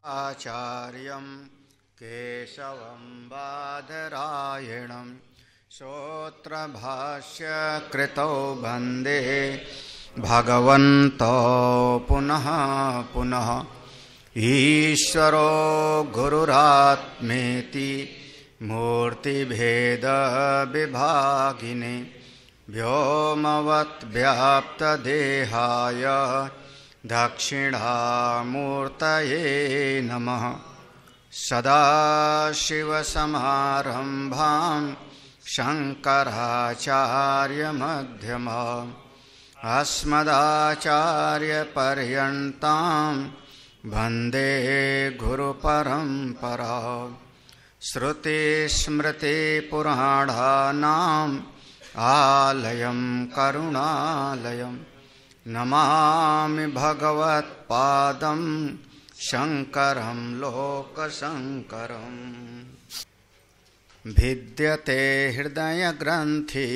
आचार्यं श्रोत्र भाष्य कृत वंदे भगवत पुनः पुनः ईश्वरो गुरुरात्मेति व्याप्त देहाय नम नमः सदाशिवसमारम्भां शङ्कराचार्यमध्यमाम् अस्मदाचार्यपर्यन्तां वन्दे गुरुपरम्परा श्रुतिस्मृतिपुराणानाम् आलयं करुणालयम् नमामि भगवत पादम भगवत्पादं लोक लोकशङ्करम् भिद्यते हृदय ग्रंथि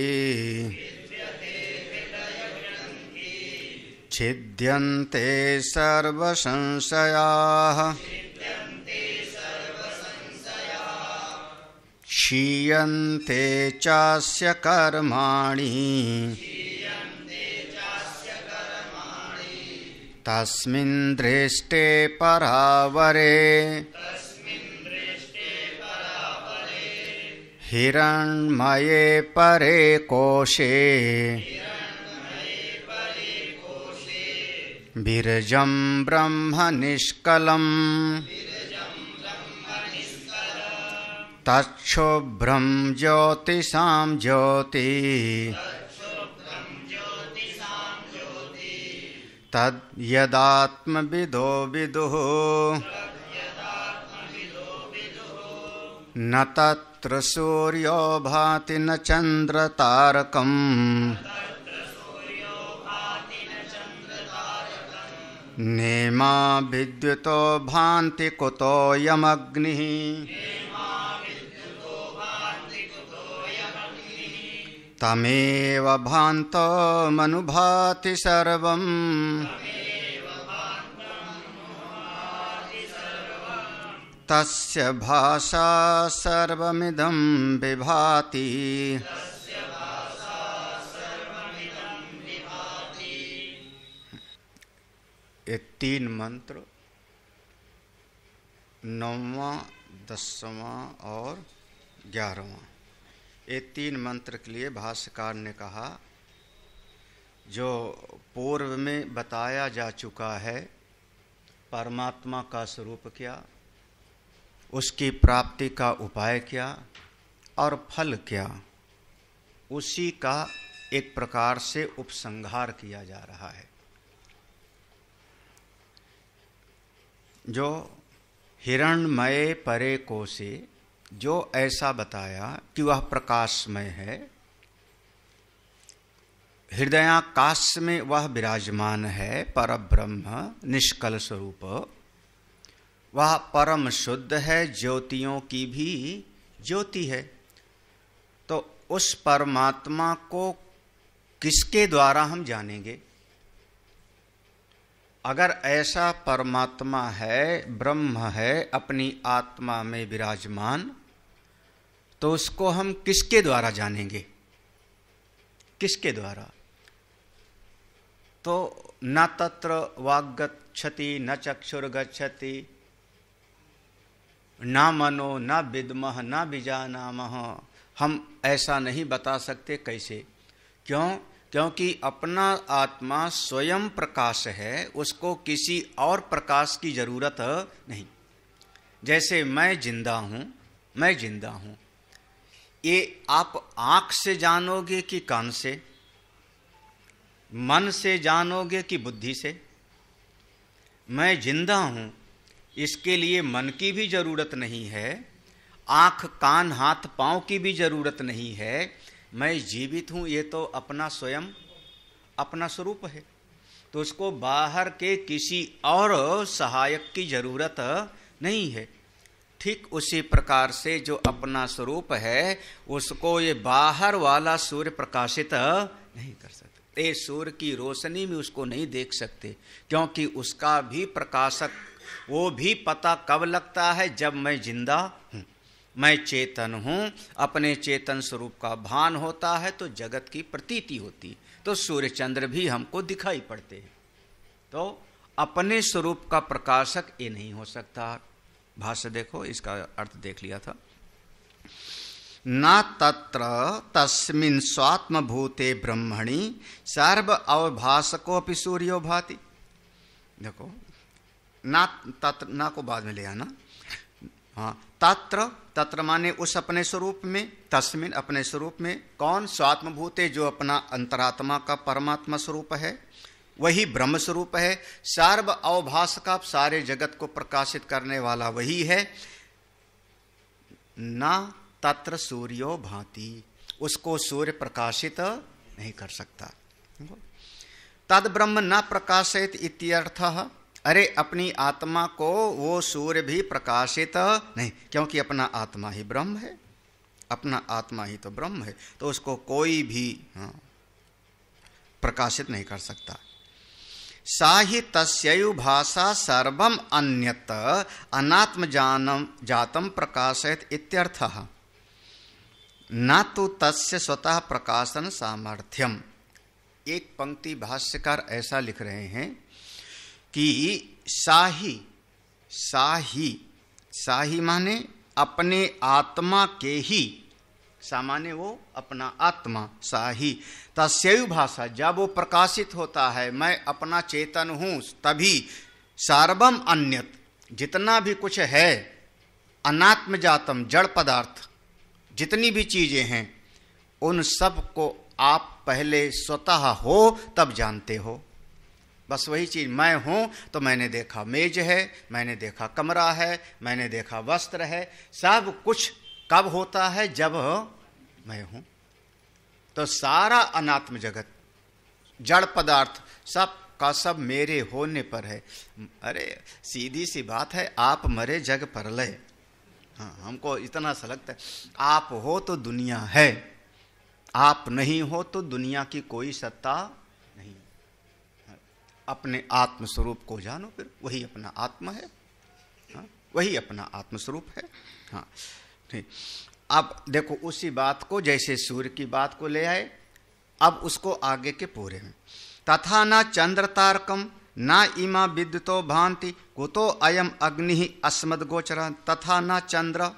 छिद्यन्ते सर्वसंशयाः क्षीयन्ते चास्य कर्माणि तस्मिन् दृष्टे परावरे हिरण्मये परे कोशे बीरज बिरजं ब्रह्मनिष्कलम् तच्छुभ्रं ज्योतिषां ज्योति तद्यदात्मविदो विदुः न तत्र सूर्यो भाति न चन्द्रतारकम् नेमा विद्युतो भान्ति कुतोऽयमग्निः तमेव मनुभाति सर्वम् तस्य भाषा सर्वमिदं विभाति ये तीन मंत्र नौवा दसवां और ग्यारहवां ये तीन मंत्र के लिए भाष्यकार ने कहा जो पूर्व में बताया जा चुका है परमात्मा का स्वरूप क्या उसकी प्राप्ति का उपाय क्या और फल क्या उसी का एक प्रकार से उपसंहार किया जा रहा है जो हिरणमय परे को से जो ऐसा बताया कि वह प्रकाशमय है हृदयाकाश में वह विराजमान है पर ब्रह्म निष्कल स्वरूप वह परम शुद्ध है ज्योतियों की भी ज्योति है तो उस परमात्मा को किसके द्वारा हम जानेंगे अगर ऐसा परमात्मा है ब्रह्म है अपनी आत्मा में विराजमान तो उसको हम किसके द्वारा जानेंगे किसके द्वारा तो न तत्र वाग क्षति न चक्षुर गति न मनो न विदमह न बिजानामह हम ऐसा नहीं बता सकते कैसे क्यों क्योंकि अपना आत्मा स्वयं प्रकाश है उसको किसी और प्रकाश की जरूरत नहीं जैसे मैं जिंदा हूँ मैं जिंदा हूँ ये आप आंख से जानोगे कि कान से मन से जानोगे कि बुद्धि से मैं जिंदा हूँ इसके लिए मन की भी ज़रूरत नहीं है आँख कान हाथ पाँव की भी ज़रूरत नहीं है मैं जीवित हूँ ये तो अपना स्वयं अपना स्वरूप है तो उसको बाहर के किसी और सहायक की ज़रूरत नहीं है ठीक उसी प्रकार से जो अपना स्वरूप है उसको ये बाहर वाला सूर्य प्रकाशित नहीं कर सकते ये सूर्य की रोशनी में उसको नहीं देख सकते क्योंकि उसका भी प्रकाशक वो भी पता कब लगता है जब मैं जिंदा हूँ मैं चेतन हूँ अपने चेतन स्वरूप का भान होता है तो जगत की प्रतीति होती तो सूर्य चंद्र भी हमको दिखाई पड़ते हैं तो अपने स्वरूप का प्रकाशक ये नहीं हो सकता भाष्य देखो इसका अर्थ देख लिया था न तत्र तस्मिन भूते ब्रह्मणि सर्व अवभाषको अपनी सूर्यो भाति देखो ना तत्र ना को बाद में ले आना हाँ तत्र तत्र माने उस अपने स्वरूप में तस्मिन अपने स्वरूप में कौन स्वात्म भूते जो अपना अंतरात्मा का परमात्मा स्वरूप है वही ब्रह्मस्वरूप है सार्व अवभाष का सारे जगत को प्रकाशित करने वाला वही है ना तत्र सूर्यो भांति उसको सूर्य प्रकाशित नहीं कर सकता तद ब्रह्म न प्रकाशित इत्यर्थ अरे अपनी आत्मा को वो सूर्य भी प्रकाशित नहीं क्योंकि अपना आत्मा ही ब्रह्म है अपना आत्मा ही तो ब्रह्म है तो उसको कोई भी हाँ, प्रकाशित नहीं कर सकता सा ही तस्यु भाषा सर्व अन्यत अनात्मजानम जातम प्रकाशित इत्यर्थ न तो तस्य स्वतः प्रकाशन सामर्थ्यम एक पंक्ति भाष्यकार ऐसा लिख रहे हैं कि साही साही साही माने अपने आत्मा के ही सामान्य वो अपना आत्मा सा ही तस्व भाषा जब वो प्रकाशित होता है मैं अपना चेतन हूँ तभी सार्वम अन्यत जितना भी कुछ है अनात्म जातम जड़ पदार्थ जितनी भी चीज़ें हैं उन सब को आप पहले स्वतः हो तब जानते हो बस वही चीज़ मैं हूँ तो मैंने देखा मेज है मैंने देखा कमरा है मैंने देखा वस्त्र है सब कुछ कब होता है जब मैं हूं तो सारा अनात्म जगत जड़ पदार्थ सब का सब मेरे होने पर है अरे सीधी सी बात है आप मरे जग पर लय हाँ हमको इतना सा लगता है आप हो तो दुनिया है आप नहीं हो तो दुनिया की कोई सत्ता नहीं अपने आत्म स्वरूप को जानो फिर वही अपना आत्मा है हाँ वही अपना आत्मस्वरूप है हाँ ठीक अब देखो उसी बात को जैसे सूर्य की बात को ले आए अब उसको आगे के पूरे में तथा न चंद्र तारकम न इमा विद्युतो भांति कुतो अयम अग्नि ही अस्मद गोचर तथा न चंद्र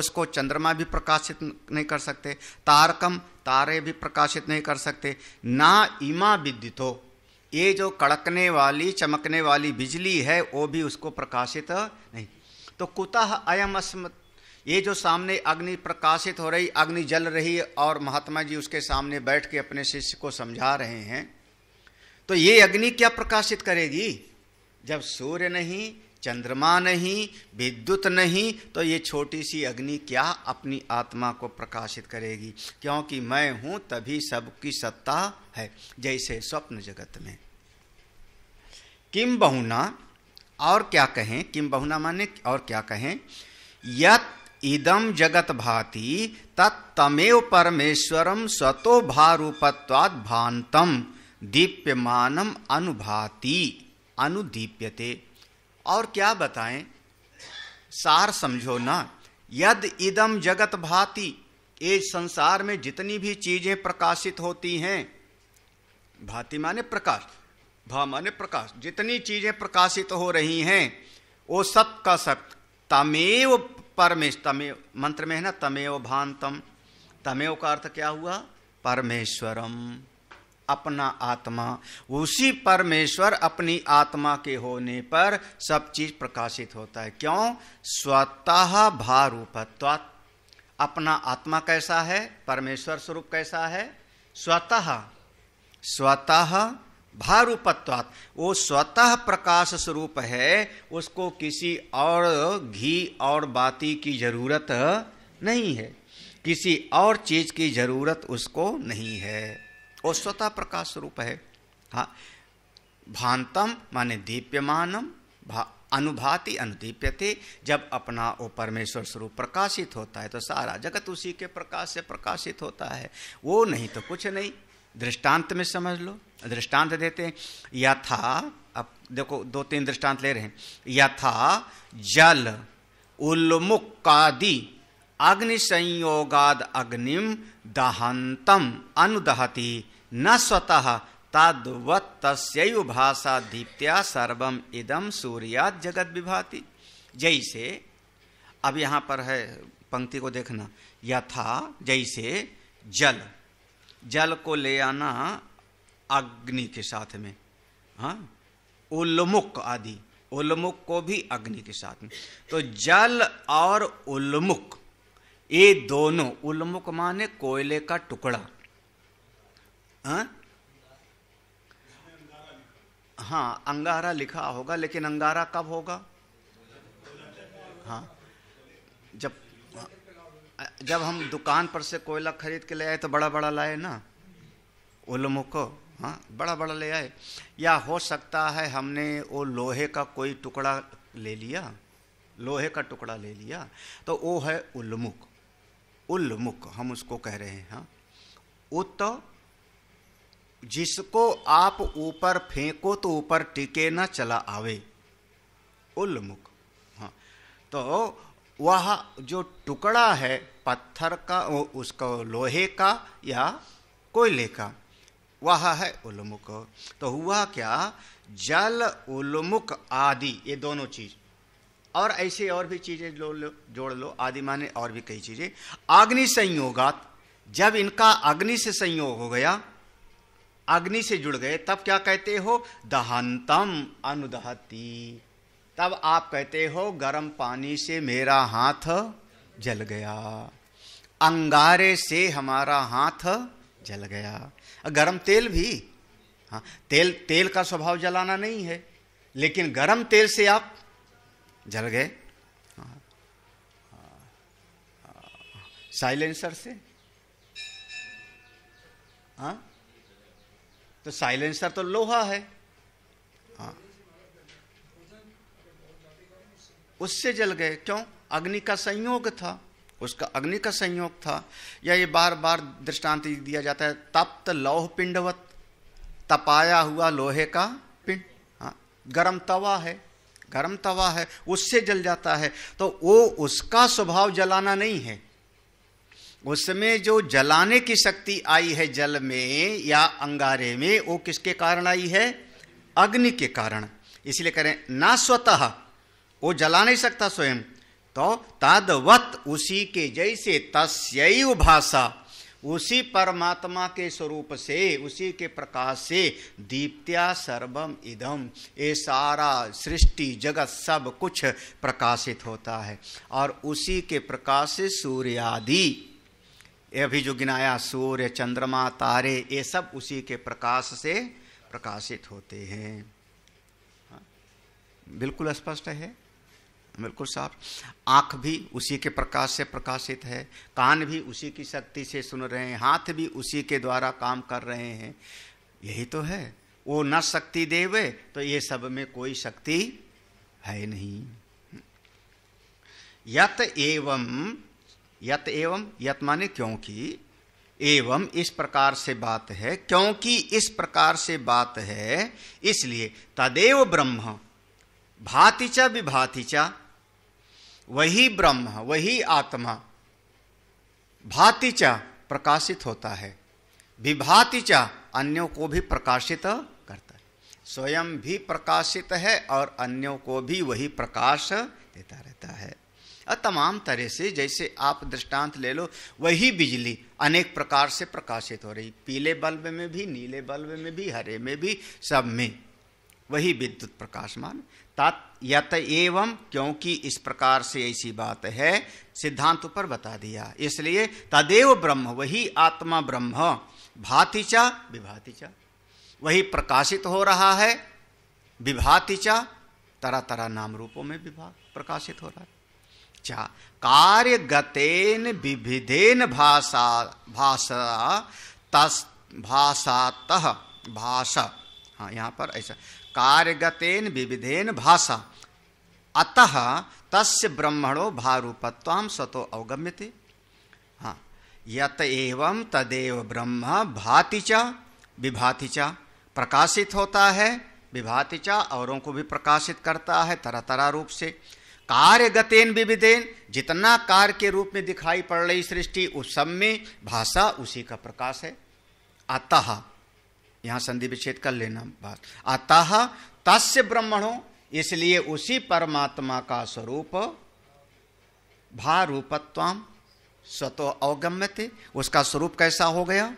उसको चंद्रमा भी प्रकाशित नहीं कर सकते तारकम तारे भी प्रकाशित नहीं कर सकते ना इमा विद्युतो ये जो कड़कने वाली चमकने वाली बिजली है वो भी उसको प्रकाशित नहीं तो कुतः अयम अस्मद ये जो सामने अग्नि प्रकाशित हो रही अग्नि जल रही और महात्मा जी उसके सामने बैठ के अपने शिष्य को समझा रहे हैं तो ये अग्नि क्या प्रकाशित करेगी जब सूर्य नहीं चंद्रमा नहीं विद्युत नहीं तो ये छोटी सी अग्नि क्या अपनी आत्मा को प्रकाशित करेगी क्योंकि मैं हूं तभी सबकी सत्ता है जैसे स्वप्न जगत में किम बहुना और क्या कहें किम बहुना माने और क्या कहें यत इदम जगत भाति तत्तमेव परमेश्वरम स्वतो भारूपत्वाद भांतम दीप्यमानम अनुभाति अनुदीप्यते और क्या बताएं सार समझो ना यद इदम जगत भाति ये संसार में जितनी भी चीजें प्रकाशित होती हैं भाति माने प्रकाश भा माने प्रकाश जितनी चीजें प्रकाशित हो रही हैं वो सब का सब तमेव परमेश तमेव मंत्र में है ना तमेव भांतम तमेव का अर्थ क्या हुआ परमेश्वरम अपना आत्मा उसी परमेश्वर अपनी आत्मा के होने पर सब चीज प्रकाशित होता है क्यों स्वतः भारूप अपना आत्मा कैसा है परमेश्वर स्वरूप कैसा है स्वतः स्वतः भारूपत्वात वो स्वतः प्रकाश स्वरूप है उसको किसी और घी और बाती की जरूरत नहीं है किसी और चीज की जरूरत उसको नहीं है वो स्वतः प्रकाश स्वरूप है हाँ भांतम माने दीप्यमानम भा अनुभाति अनुदीप्यते जब अपना वो परमेश्वर स्वरूप प्रकाशित होता है तो सारा जगत उसी के प्रकाश से प्रकाशित होता है वो नहीं तो कुछ नहीं दृष्टांत में समझ लो दृष्टांत देते हैं या था अब देखो दो तीन दृष्टांत ले रहे हैं यथा जल उल्मुक्कादि अग्नि संयोगाद अग्निम दहंतम अनुदहति न स्वतः तद्वत तस्यु भाषा दीप्त्या सर्वम इदम सूर्याद जगत विभाति जैसे अब यहाँ पर है पंक्ति को देखना यथा जैसे जल जल को ले आना अग्नि के साथ में हाँ उल्मुख आदि उल्मुख को भी अग्नि के साथ में तो जल और उल्मुख ये दोनों उल्मुख माने कोयले का टुकड़ा हाँ हाँ अंगारा लिखा होगा लेकिन अंगारा कब होगा हाँ जब जब हम दुकान पर से कोयला खरीद के ले आए तो बड़ा बड़ा लाए ना उलमों को हाँ बड़ा बड़ा ले आए या हो सकता है हमने वो लोहे का कोई टुकड़ा ले लिया लोहे का टुकड़ा ले लिया तो वो है उल्मुक उल्मुक हम उसको कह रहे हैं हाँ उत तो जिसको आप ऊपर फेंको तो ऊपर टिके ना चला आवे उलमुख हाँ तो वह जो टुकड़ा है पत्थर का उसको लोहे का या कोयले का वह है उलमुक तो हुआ क्या जल उलमुक आदि ये दोनों चीज और ऐसे और भी चीजें लो, लो जोड़ लो आदि माने और भी कई चीजें अग्नि संयोगात जब इनका अग्नि से संयोग हो गया अग्नि से जुड़ गए तब क्या कहते हो दहंतम अनुदहती तब आप कहते हो गर्म पानी से मेरा हाथ जल गया अंगारे से हमारा हाथ जल गया गर्म तेल भी हाँ तेल तेल का स्वभाव जलाना नहीं है लेकिन गर्म तेल से आप जल गए हाँ, हाँ, साइलेंसर से हाँ तो साइलेंसर तो लोहा है उससे जल गए क्यों अग्नि का संयोग था उसका अग्नि का संयोग था या ये बार बार दृष्टांत दिया जाता है तप्त लौह पिंडवत तपाया हुआ लोहे का पिंड हाँ गर्म तवा है गर्म तवा है उससे जल जाता है तो वो उसका स्वभाव जलाना नहीं है उसमें जो जलाने की शक्ति आई है जल में या अंगारे में वो किसके कारण आई है अग्नि के कारण इसलिए करें ना स्वतः वो जला नहीं सकता स्वयं तो तदवत उसी के जैसे तस्व भाषा उसी परमात्मा के स्वरूप से उसी के प्रकाश से दीप्त्या सर्वम इदम ये सारा सृष्टि जगत सब कुछ प्रकाशित होता है और उसी के प्रकाश से सूर्यादि ये अभी जो गिनाया सूर्य चंद्रमा तारे ये सब उसी के प्रकाश से प्रकाशित होते हैं हाँ। बिल्कुल स्पष्ट है बिल्कुल साफ आंख भी उसी के प्रकाश से प्रकाशित है कान भी उसी की शक्ति से सुन रहे हैं हाथ भी उसी के द्वारा काम कर रहे हैं यही तो है वो न शक्ति देवे तो ये सब में कोई शक्ति है नहीं यत एवं यत एवं यत माने क्योंकि एवं इस प्रकार से बात है क्योंकि इस प्रकार से बात है इसलिए तदेव ब्रह्म भातिचा विभातिचा वही ब्रह्म वही आत्मा भातिचा प्रकाशित होता है विभातिचा अन्यों को भी प्रकाशित करता है स्वयं भी प्रकाशित है और अन्यों को भी वही प्रकाश देता रहता है और तमाम तरह से जैसे आप दृष्टांत ले लो वही बिजली अनेक प्रकार से प्रकाशित हो रही पीले बल्ब में भी नीले बल्ब में भी हरे में भी सब में वही विद्युत प्रकाशमान तात यत एवं क्योंकि इस प्रकार से ऐसी बात है सिद्धांत पर बता दिया इसलिए तदेव ब्रह्म वही आत्मा ब्रह्म भातिचा विभातिचा वही प्रकाशित हो रहा है विभातिचा तरह तरह नाम रूपों में विभाग प्रकाशित हो रहा है चा कार्य गतेन विभिधेन भाषा भाषा तस् भाषातः भाषा हाँ यहाँ पर ऐसा कार्यगतेन विविधेन भाषा अतः तस् ब्रह्मणो भारूपत्वाम सतो अवगम्यते हाँ यत एवं तदेव ब्रह्म भाति च विभाति च प्रकाशित होता है विभाति औरों को भी प्रकाशित करता है तरह तरह रूप से कार्यगतेन विविधेन जितना कार्य के रूप में दिखाई पड़ रही सृष्टि उस सब में भाषा उसी का प्रकाश है अतः यहाँ संधि विच्छेद कर लेना बात अतः तस्य ब्रह्मणो इसलिए उसी परमात्मा का स्वरूप भारूपत्वाम स्वतो अवगम्य थे उसका स्वरूप कैसा हो गया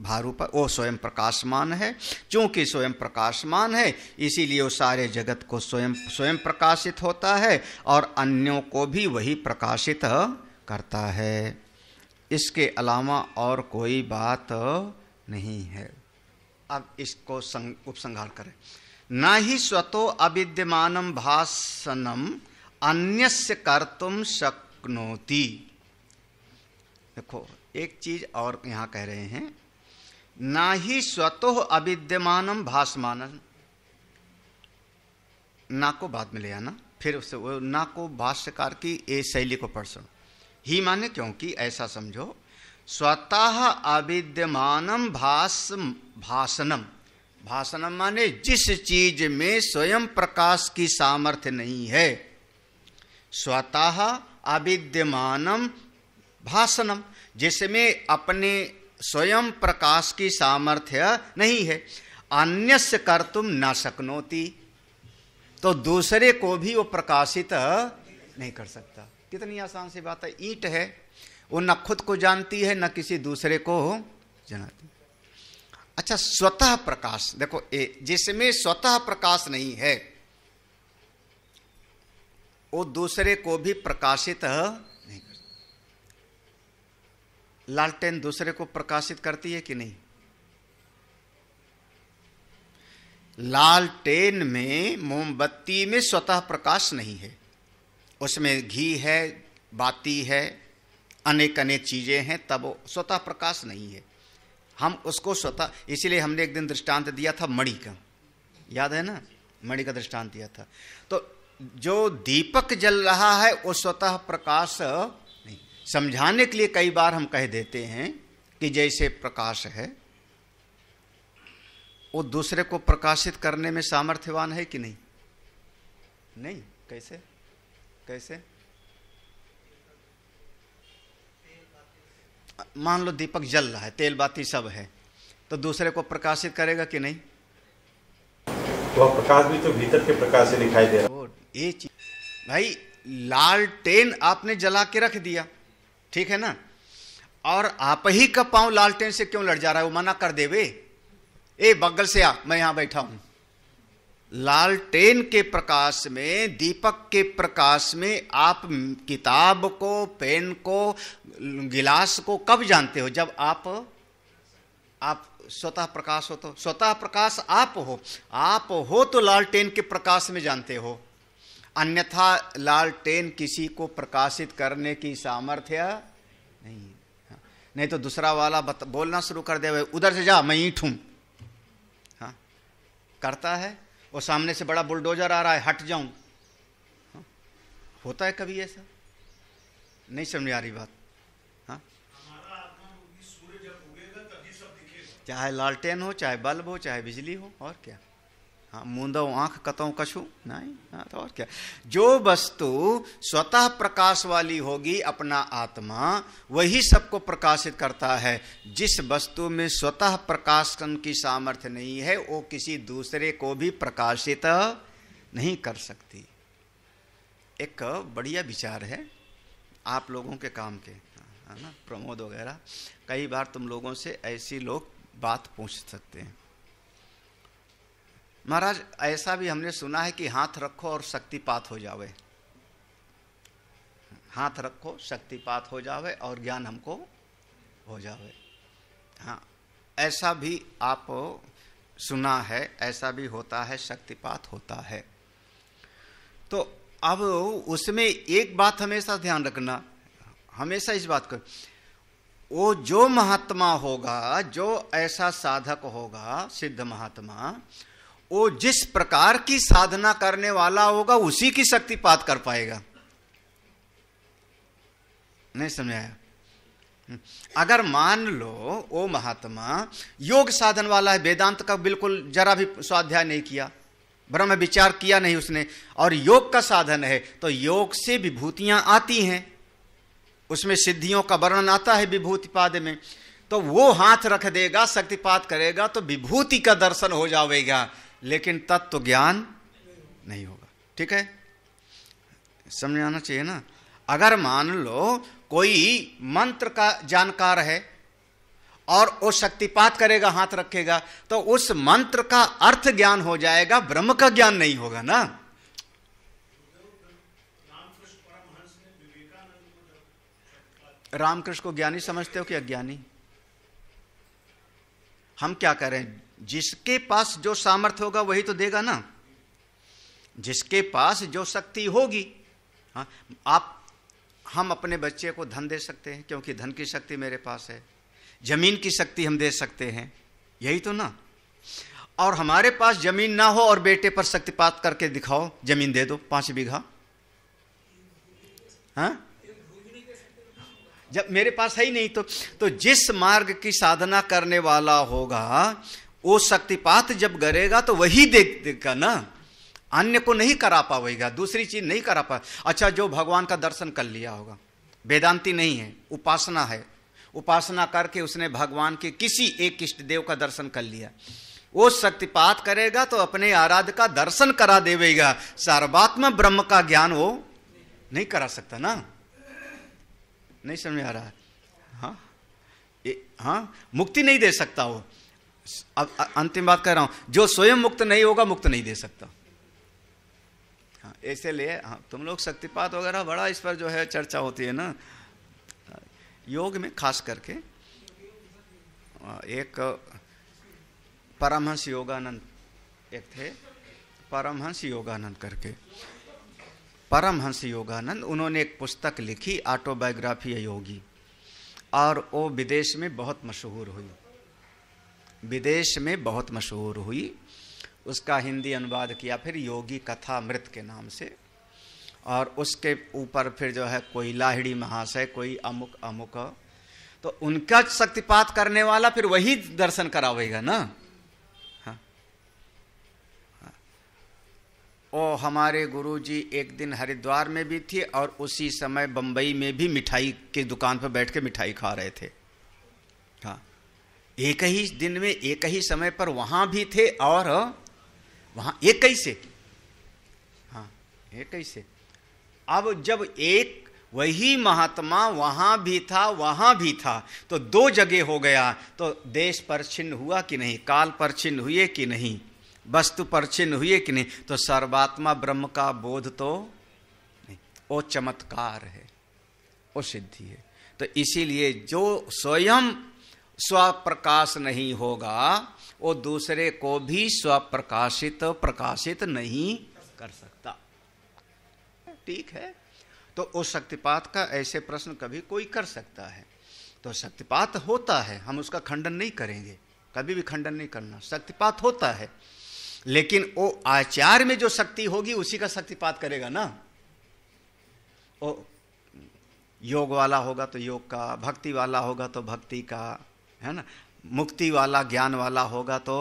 भारूप वो स्वयं प्रकाशमान है क्योंकि स्वयं प्रकाशमान है इसीलिए वो सारे जगत को स्वयं स्वयं प्रकाशित होता है और अन्यों को भी वही प्रकाशित करता है इसके अलावा और कोई बात नहीं है अब इसको उपसंहार करें न ही स्वतो अविद्यमान भाषणम अन्य कर्तुम शक्नोति देखो एक चीज और यहां कह रहे हैं ना ही स्वतो अविद्यमान भाषमान ना को बाद में ले आना फिर उससे वो ना को भाष्यकार की ए शैली को पढ़ सुनो ही माने क्योंकि ऐसा समझो स्वतः अविद्यमान भाष भाषणम भाषणम माने जिस चीज में स्वयं प्रकाश की सामर्थ्य नहीं है स्वतः अविद्यमानम भाषणम जिसमें अपने स्वयं प्रकाश की सामर्थ्य नहीं है अन्य कर तुम न सकनोती तो दूसरे को भी वो प्रकाशित नहीं कर सकता कितनी आसान सी बात है ईट है वो न खुद को जानती है न किसी दूसरे को जानती अच्छा स्वतः प्रकाश देखो ए जिसमें स्वतः प्रकाश नहीं है वो दूसरे को भी प्रकाशित नहीं करती लालटेन दूसरे को प्रकाशित करती है कि नहीं लालटेन में मोमबत्ती में स्वतः प्रकाश नहीं है उसमें घी है बाती है अनेक अनेक चीजें हैं तब स्वतः प्रकाश नहीं है हम उसको स्वतः इसीलिए हमने एक दिन दृष्टांत दिया था मणि का याद है ना मणि का दृष्टांत दिया था तो जो दीपक जल रहा है वो स्वतः प्रकाश नहीं समझाने के लिए कई बार हम कह देते हैं कि जैसे प्रकाश है वो दूसरे को प्रकाशित करने में सामर्थ्यवान है कि नहीं नहीं कैसे कैसे मान लो दीपक जल रहा है तेल बाती सब है तो दूसरे को प्रकाशित करेगा कि नहीं तो प्रकाश भी तो भीतर के प्रकाश से दिखाई दे रहा ये चीज भाई लालटेन आपने जला के रख दिया ठीक है ना और आप ही का पांव लालटेन से क्यों लड़ जा रहा है वो मना कर देवे ए बगल से आ मैं यहां बैठा हूं लालटेन के प्रकाश में दीपक के प्रकाश में आप किताब को पेन को गिलास को कब जानते हो जब आप आप स्वतः प्रकाश हो तो स्वतः प्रकाश आप हो आप हो तो लालटेन के प्रकाश में जानते हो अन्यथा लालटेन किसी को प्रकाशित करने की सामर्थ्य नहीं नहीं तो दूसरा वाला बोलना शुरू कर दे उधर से जा मैं ईठ हूं हाँ करता है और सामने से बड़ा बुलडोजर आ रहा है हट जाऊं हाँ? होता है कभी ऐसा नहीं समझ आ रही बात हाँ चाहे लालटेन हो चाहे बल्ब हो चाहे बिजली हो और क्या हाँ मुंदो आंख कतो कछु नहीं हाँ तो और क्या जो वस्तु स्वतः प्रकाश वाली होगी अपना आत्मा वही सबको प्रकाशित करता है जिस वस्तु में स्वतः प्रकाशन की सामर्थ्य नहीं है वो किसी दूसरे को भी प्रकाशित नहीं कर सकती एक बढ़िया विचार है आप लोगों के काम के है हाँ ना प्रमोद वगैरह कई बार तुम लोगों से ऐसी लोग बात पूछ सकते हैं महाराज ऐसा भी हमने सुना है कि हाथ रखो और शक्तिपात हो जावे हाथ रखो शक्तिपात हो जावे और ज्ञान हमको हो जावे हाँ ऐसा भी आप सुना है ऐसा भी होता है शक्तिपात होता है तो अब उसमें एक बात हमेशा ध्यान रखना हमेशा इस बात को वो जो महात्मा होगा जो ऐसा साधक होगा सिद्ध महात्मा वो जिस प्रकार की साधना करने वाला होगा उसी की शक्ति पात कर पाएगा नहीं समझ आया अगर मान लो ओ महात्मा योग साधन वाला है वेदांत का बिल्कुल जरा भी स्वाध्याय नहीं किया ब्रह्म विचार किया नहीं उसने और योग का साधन है तो योग से विभूतियां आती हैं उसमें सिद्धियों का वर्णन आता है विभूतिपाद में तो वो हाथ रख देगा शक्तिपात करेगा तो विभूति का दर्शन हो जाएगा लेकिन तत्व ज्ञान नहीं होगा ठीक है समझ आना चाहिए ना अगर मान लो कोई मंत्र का जानकार है और वो शक्तिपात करेगा हाथ रखेगा तो उस मंत्र का अर्थ ज्ञान हो जाएगा ब्रह्म का ज्ञान नहीं होगा ना रामकृष्ण को ज्ञानी समझते हो कि अज्ञानी हम क्या करें जिसके पास जो सामर्थ्य होगा वही तो देगा ना जिसके पास जो शक्ति होगी हाँ आप हम अपने बच्चे को धन दे सकते हैं क्योंकि धन की शक्ति मेरे पास है जमीन की शक्ति हम दे सकते हैं यही तो ना और हमारे पास जमीन ना हो और बेटे पर शक्तिपात करके दिखाओ जमीन दे दो पांच बीघा हाँ जब मेरे पास है ही नहीं तो तो जिस मार्ग की साधना करने वाला होगा वो शक्तिपात जब करेगा तो वही देख देगा ना अन्य को नहीं करा पाएगा दूसरी चीज नहीं करा पा अच्छा जो भगवान का दर्शन कर लिया होगा वेदांति नहीं है उपासना है उपासना करके उसने भगवान के किसी एक इष्ट देव का दर्शन कर लिया वो शक्तिपात करेगा तो अपने आराध का दर्शन करा देवेगा सर्वात्म ब्रह्म का ज्ञान वो नहीं करा सकता ना नहीं समझ आ रहा है हाँ हाँ मुक्ति नहीं दे सकता वो अब अंतिम बात कह रहा हूं जो स्वयं मुक्त नहीं होगा मुक्त नहीं दे सकता हाँ लिए हाँ तुम लोग शक्तिपात वगैरह बड़ा इस पर जो है चर्चा होती है ना योग में खास करके एक परमहंस योगानंद एक थे परमहंस योगानंद करके परमहंस योगानंद उन्होंने एक पुस्तक लिखी ऑटोबायोग्राफी योगी और वो विदेश में बहुत मशहूर हुई विदेश में बहुत मशहूर हुई उसका हिंदी अनुवाद किया फिर योगी कथा मृत के नाम से और उसके ऊपर फिर जो है कोई लाहिड़ी महाशय कोई अमुक अमुक तो उनका शक्तिपात करने वाला फिर वही दर्शन करावेगा ना हाँ।, हाँ। ओ हमारे गुरुजी एक दिन हरिद्वार में भी थे और उसी समय बंबई में भी मिठाई की दुकान पर बैठ के मिठाई खा रहे थे हाँ एक ही दिन में एक ही समय पर वहां भी थे और वहां एक कैसे से हाँ एक ही से अब जब एक वही महात्मा वहां भी था वहां भी था तो दो जगह हो गया तो देश पर छिन्न हुआ कि नहीं काल पर छिन्न हुए कि नहीं वस्तु पर छिन्न हुए कि नहीं तो सर्वात्मा ब्रह्म का बोध तो नहीं वो चमत्कार है वो सिद्धि है तो इसीलिए जो स्वयं स्वप्रकाश नहीं होगा वो दूसरे को भी स्वप्रकाशित प्रकाशित नहीं कर सकता ठीक है तो उस शक्तिपात का ऐसे प्रश्न कभी कोई कर सकता है तो शक्तिपात होता है हम उसका खंडन नहीं करेंगे कभी भी खंडन नहीं करना शक्तिपात होता है लेकिन वो आचार्य में जो शक्ति होगी उसी का शक्तिपात करेगा ना ओ योग वाला होगा तो योग का भक्ति वाला होगा तो भक्ति का है ना मुक्ति वाला ज्ञान वाला होगा तो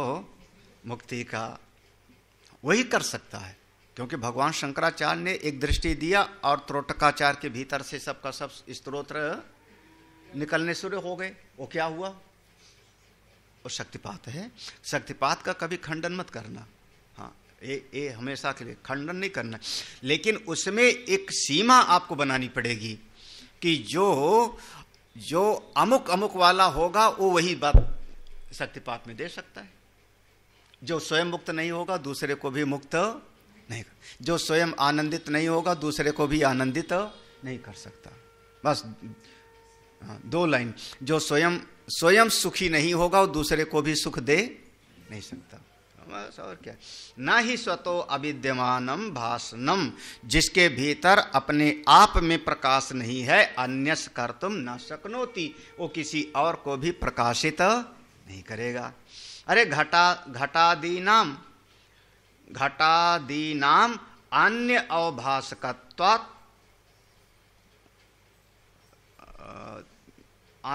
मुक्ति का वही कर सकता है क्योंकि भगवान शंकराचार्य ने एक दृष्टि दिया और त्रोटकाचार्य के भीतर से सबका सब स्त्रोत्र निकलने शुरू हो गए वो क्या हुआ वो शक्तिपात है शक्तिपात का कभी खंडन मत करना हाँ ये ये हमेशा के लिए खंडन नहीं करना लेकिन उसमें एक सीमा आपको बनानी पड़ेगी कि जो जो अमुक अमुक वाला होगा वो वही बात शक्तिपात में दे सकता है जो स्वयं मुक्त नहीं होगा दूसरे को भी मुक्त नहीं जो स्वयं आनंदित नहीं होगा दूसरे को भी आनंदित नहीं कर सकता बस दो लाइन जो स्वयं स्वयं सुखी नहीं होगा वो दूसरे को भी सुख दे नहीं सकता बस और क्या ना ही स्वतो अविद्यमानम भाषणम जिसके भीतर अपने आप में प्रकाश नहीं है अन्य कर तुम न सकनोती वो किसी और को भी प्रकाशित नहीं करेगा अरे घटा घटादी नाम घटादी नाम अन्य अवभाषकत्वात्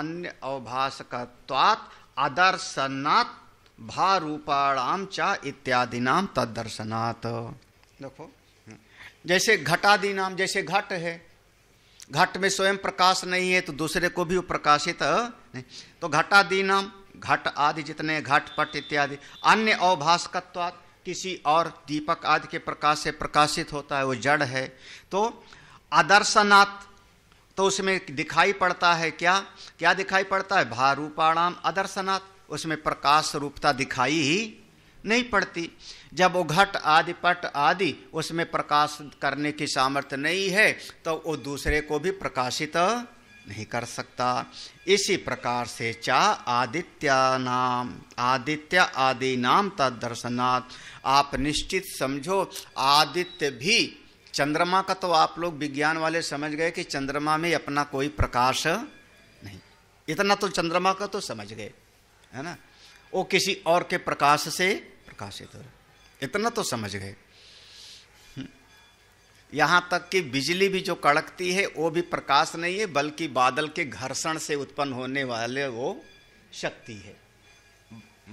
अन्य अवभाषकत्वात् अदर्शनात् भारूपाणाम चा इत्यादि नाम तदर्शनात् देखो हम्म। जैसे घटादि नाम जैसे घट है घट में स्वयं प्रकाश नहीं है तो दूसरे को भी प्रकाशित नहीं तो घटादि नाम घट आदि जितने घट पट इत्यादि अन्य अवभाषकत्वात् किसी और दीपक आदि के प्रकाश से प्रकाशित होता है वो जड़ है तो आदर्शनात् तो उसमें दिखाई पड़ता है क्या क्या दिखाई पड़ता है भारूपाणाम आदर्शनात् उसमें प्रकाश रूपता दिखाई ही नहीं पड़ती जब वो घट आदि पट आदि उसमें प्रकाश करने की सामर्थ्य नहीं है तो वो दूसरे को भी प्रकाशित नहीं कर सकता इसी प्रकार से चा आदित्य नाम आदित्य आदि नाम दर्शनाथ आप निश्चित समझो आदित्य भी चंद्रमा का तो आप लोग विज्ञान वाले समझ गए कि चंद्रमा में अपना कोई प्रकाश नहीं इतना तो चंद्रमा का तो समझ गए है ना वो किसी और के प्रकाश से प्रकाशित हो इतना तो समझ गए हम्म। यहां तक कि बिजली भी जो कड़कती है वो भी प्रकाश नहीं है बल्कि बादल के घर्षण से उत्पन्न होने वाले वो शक्ति है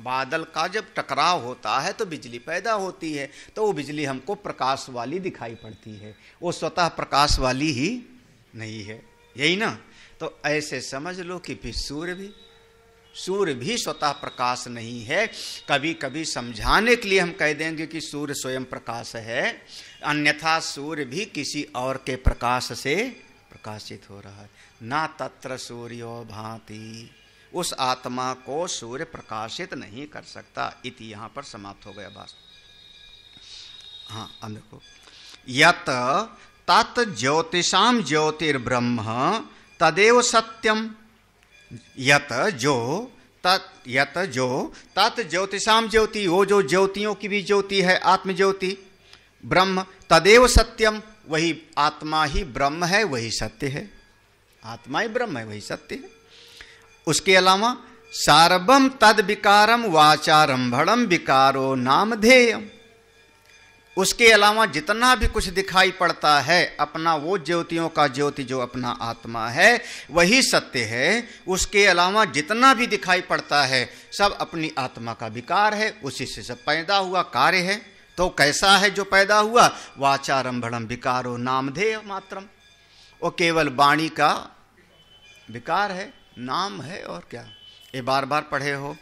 बादल का जब टकराव होता है तो बिजली पैदा होती है तो वो बिजली हमको प्रकाश वाली दिखाई पड़ती है वो स्वतः प्रकाश वाली ही नहीं है यही ना तो ऐसे समझ लो कि फिर सूर्य भी सूर्य भी स्वतः प्रकाश नहीं है कभी कभी समझाने के लिए हम कह देंगे कि सूर्य स्वयं प्रकाश है अन्यथा सूर्य भी किसी और के प्रकाश से प्रकाशित हो रहा है ना तत्र सूर्यो भांति उस आत्मा को सूर्य प्रकाशित नहीं कर सकता इति यहाँ पर समाप्त हो गया बात हाँ अंदर को यत तत् ज्योतिषाम ज्योतिर्ब्रह्म तदेव सत्यम यत जो तत् यत जो तत् ज्योतिषाम ज्योति वो जो ज्योतियों की भी ज्योति है आत्म ज्योति ब्रह्म तदेव सत्यम वही आत्मा ही ब्रह्म है वही सत्य है आत्मा ही ब्रह्म है वही सत्य है उसके अलावा सार्वम तद विकारम वाचारंभम विकारो नाम उसके अलावा जितना भी कुछ दिखाई पड़ता है अपना वो ज्योतियों का ज्योति जो अपना आत्मा है वही सत्य है उसके अलावा जितना भी दिखाई पड़ता है सब अपनी आत्मा का विकार है उसी से सब पैदा हुआ कार्य है तो कैसा है जो पैदा हुआ वाचारंभम विकारो नामधेय मात्रम वो केवल वाणी का विकार है नाम है और क्या ये बार बार पढ़े हो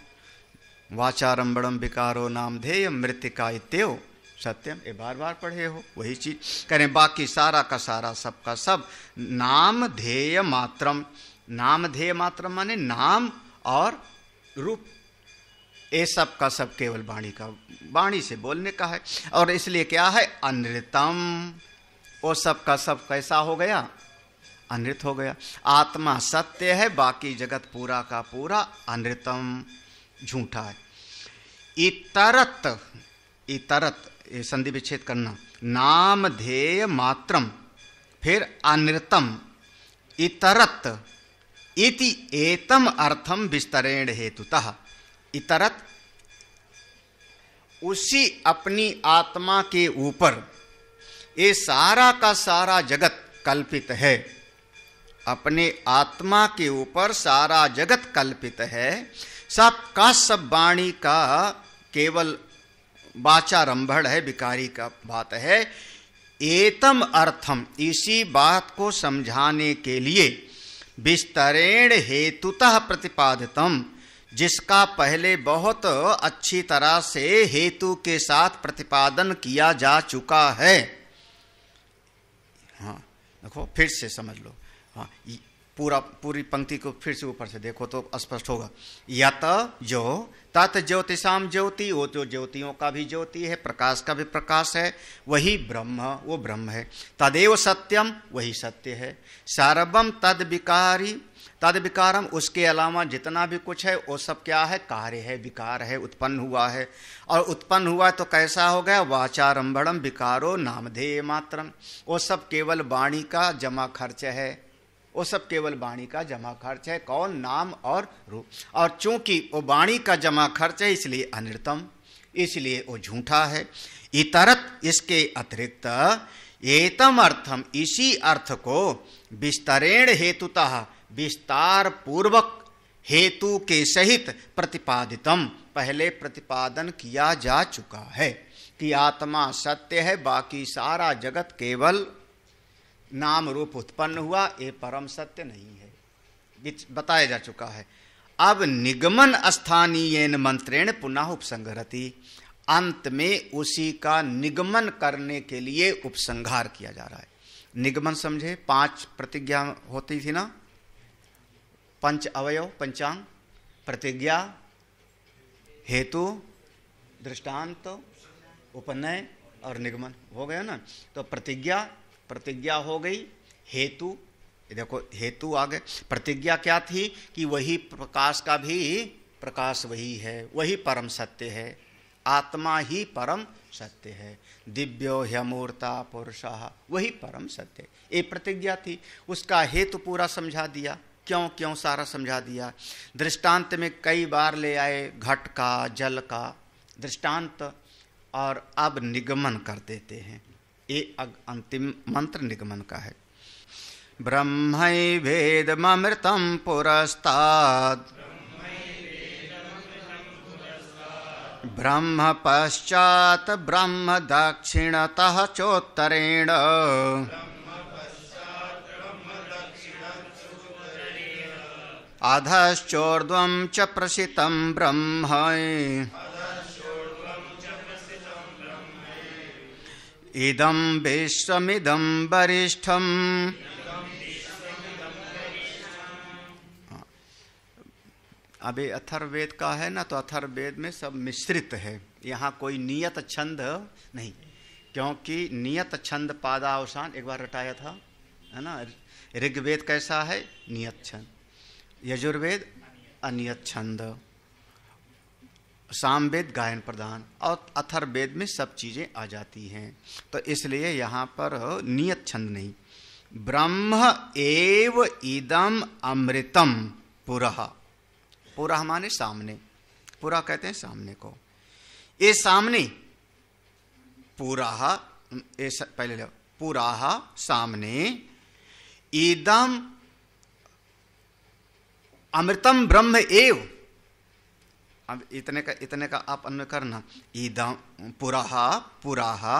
वाचारंभम विकारो नामधेय मृतिका इत्यो सत्यम ये बार बार पढ़े हो वही चीज करें बाकी सारा का सारा सब का सब नाम ध्येय मात्रम नाम ध्येय मात्रम माने नाम और रूप ये सब का सब केवल वाणी का वाणी से बोलने का है और इसलिए क्या है अनृतम वो सब का सब कैसा हो गया अनृत हो गया आत्मा सत्य है बाकी जगत पूरा का पूरा अनृतम झूठा है इतरत इतरत संधि विच्छेद करना नाम ध्येय मात्रम फिर अनृतम इतरत इति एतम अर्थम विस्तरेण हेतुतः इतरत उसी अपनी आत्मा के ऊपर ये सारा का सारा जगत कल्पित है अपने आत्मा के ऊपर सारा जगत कल्पित है सब का सब वाणी का केवल वाचारंभण है विकारी का बात है एतम अर्थम इसी बात को समझाने के लिए विस्तरेण हेतुतः प्रतिपादितम जिसका पहले बहुत अच्छी तरह से हेतु के साथ प्रतिपादन किया जा चुका है हाँ देखो फिर से समझ लो हाँ पूरा पूरी पंक्ति को फिर से ऊपर से देखो तो स्पष्ट होगा यत जो तत् ज्योतिषाम ज्योति वो जो ज्योतियों का भी ज्योति है प्रकाश का भी प्रकाश है वही ब्रह्म वो ब्रह्म है तदेव सत्यम वही सत्य है सर्वम तद विकारी तद विकारम उसके अलावा जितना भी कुछ है वो सब क्या है कार्य है विकार है उत्पन्न हुआ है और उत्पन्न हुआ तो कैसा हो गया वाचारम्भम विकारो नामधेय मात्रम वो सब केवल वाणी का जमा खर्च है वो सब केवल वाणी का जमा खर्च है कौन नाम और रूप और चूंकि वो वाणी का जमा खर्च है इसलिए अनिर्तम इसलिए वो झूठा है इतरत इसके अतिरिक्त एतम अर्थम इसी अर्थ को विस्तरेण हेतुतः विस्तार पूर्वक हेतु के सहित प्रतिपादितम पहले प्रतिपादन किया जा चुका है कि आत्मा सत्य है बाकी सारा जगत केवल नाम रूप उत्पन्न हुआ ये परम सत्य नहीं है बताया जा चुका है अब निगमन स्थानीय मंत्रेण पुनः उपसंग्रति अंत में उसी का निगमन करने के लिए उपसंहार किया जा रहा है निगमन समझे पांच प्रतिज्ञा होती थी ना पंच अवयव पंचांग प्रतिज्ञा हेतु दृष्टांत उपनय और निगमन हो गया ना तो प्रतिज्ञा प्रतिज्ञा हो गई हेतु देखो हेतु आ गए प्रतिज्ञा क्या थी कि वही प्रकाश का भी प्रकाश वही है वही परम सत्य है आत्मा ही परम सत्य है दिव्यो ह्यमूर्ता पुरुष वही परम सत्य ये प्रतिज्ञा थी उसका हेतु पूरा समझा दिया क्यों क्यों सारा समझा दिया दृष्टांत में कई बार ले आए घट का जल का दृष्टांत और अब निगमन कर देते हैं ये अंतिम मंत्र निगमन का है ब्रह्म ब्रह्मैवेदमृतं पुरस्ता ब्रह्म पश्चात ब्रह्म दक्षिणत चोत्तरेण अधश्चोर्ध्वं च प्रसितं ब्रह्म इदं विश्वमिदं वरिष्ठम् हाँ। अभी अथर्वेद का है ना तो अथर्वेद में सब मिश्रित है यहाँ कोई नियत छंद नहीं क्योंकि नियत छंद पादावसान एक बार रटाया था है ना ऋग्वेद कैसा है नियत छंद यजुर्वेद अनियत छंद सामवेद गायन प्रधान और अथर्वेद में सब चीज़ें आ जाती हैं तो इसलिए यहाँ पर नियत छंद नहीं ब्रह्म एव इदम अमृतम पुरह पुरह माने सामने पूरा कहते हैं सामने को ये सामने पुराहा पहले लो पुराह सामने इदम अमृतम ब्रह्म एव अब इतने का इतने का आप अन्वय करना ईदम पुराहा पुराहा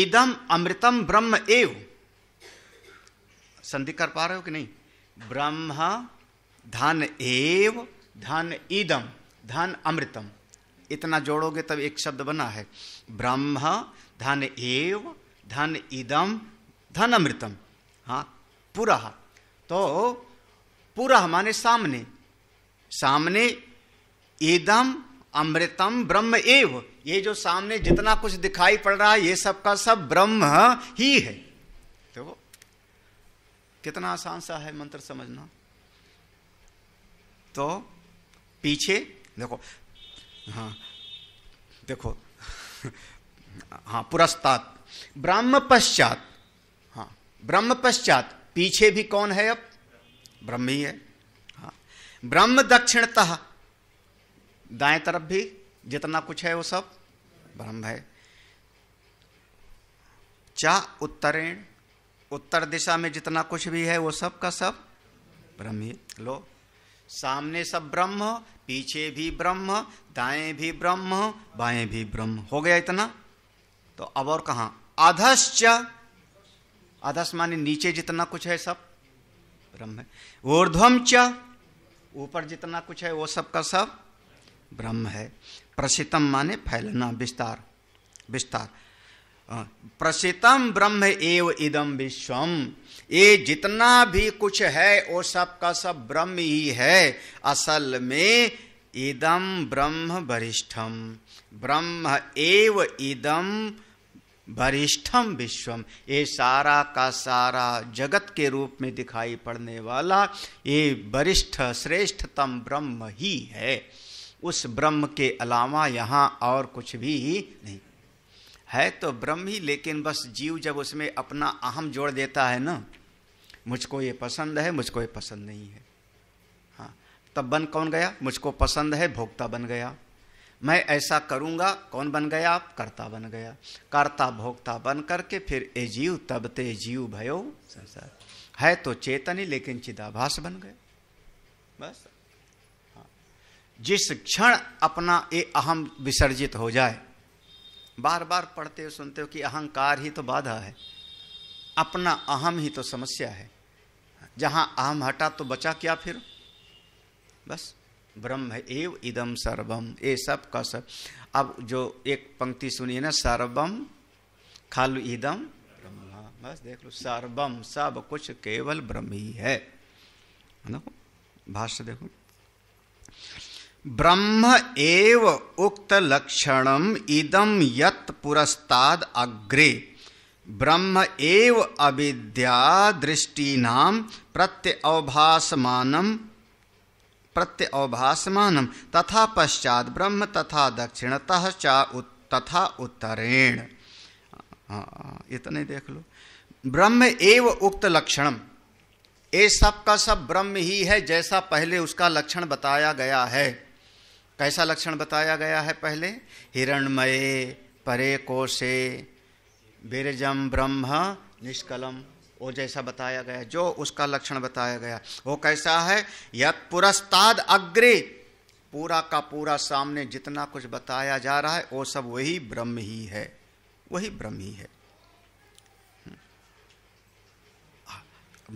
ईदम अमृतम ब्रह्म एव संधि कर पा रहे हो कि नहीं ब्रह्म धन एव धन ईदम धन अमृतम इतना जोड़ोगे तब एक शब्द बना है ब्रह्म धन एव धन इदम धन अमृतम हाँ पुरा तो पुरा माने सामने सामने एदम अमृतम ब्रह्म एव ये जो सामने जितना कुछ दिखाई पड़ रहा है ये सब का सब ब्रह्म ही है तो कितना आसान सा है मंत्र समझना तो पीछे देखो हाँ देखो हाँ पुरस्तात ब्रह्म पश्चात हाँ ब्रह्म पश्चात पीछे भी कौन है अब ब्रह्म ही है ब्रह्म दक्षिणतः दाएं तरफ भी जितना कुछ है वो सब ब्रह्म है चा उत्तरेण उत्तर दिशा में जितना कुछ भी है वो सब का सब ब्रह्म ही लो सामने सब ब्रह्म पीछे भी ब्रह्म दाएं भी ब्रह्म बाएं भी ब्रह्म हो गया इतना तो अब और कहा अधश्च अधस माने नीचे जितना कुछ है सब ब्रह्म है ऊर्ध्वम च ऊपर जितना कुछ है वो सब का सब ब्रह्म है प्रसितम माने फैलना विस्तार विस्तार प्रसितम ब्रह्म एव इदम विश्वम ये जितना भी कुछ है वो सब का सब ब्रह्म ही है असल में इदम ब्रह्म वरिष्ठम ब्रह्म एव इदम वरिष्ठम विश्वम ये सारा का सारा जगत के रूप में दिखाई पड़ने वाला ये वरिष्ठ श्रेष्ठतम ब्रह्म ही है उस ब्रह्म के अलावा यहाँ और कुछ भी नहीं है तो ब्रह्म ही लेकिन बस जीव जब उसमें अपना अहम जोड़ देता है ना मुझको ये पसंद है मुझको ये पसंद नहीं है हाँ तब बन कौन गया मुझको पसंद है भोक्ता बन गया मैं ऐसा करूंगा कौन बन गया आप कर्ता बन गया कर्ता भोक्ता बन करके फिर ए जीव तब ते जीव भयो संसार है तो चेतन ही लेकिन चिदाभास बन गए बस हाँ। जिस क्षण अपना ये अहम विसर्जित हो जाए बार बार पढ़ते हो सुनते हो कि अहंकार ही तो बाधा है अपना अहम ही तो समस्या है जहां अहम हटा तो बचा क्या फिर बस ब्रह्म एव इदम सर्वम ये सब का सब अब जो एक पंक्ति सुनिए ना सर्वम खालु इदम बस देख लो सर्वम सब कुछ केवल ब्रह्म ही है भाष्य देखो ब्रह्म एव उक्त लक्षण इदम यत पुरस्ताद अग्रे ब्रह्म एव अविद्या नाम प्रत्यवभासमानम प्रत्य अवभासमानम तथा पश्चात ब्रह्म तथा दक्षिणतः चा उत, तथा उत्तरेण इतने देख लो ब्रह्म एव उक्त लक्षणम ये सब का सब ब्रह्म ही है जैसा पहले उसका लक्षण बताया गया है कैसा लक्षण बताया गया है पहले हिरणमय परे कोशे बिरजम ब्रह्म निष्कलम वो जैसा बताया गया जो उसका लक्षण बताया गया वो कैसा है यद पुरस्ताद अग्रे पूरा का पूरा सामने जितना कुछ बताया जा रहा है वो सब वही ब्रह्म ही है वही ब्रह्म ही है हाँ,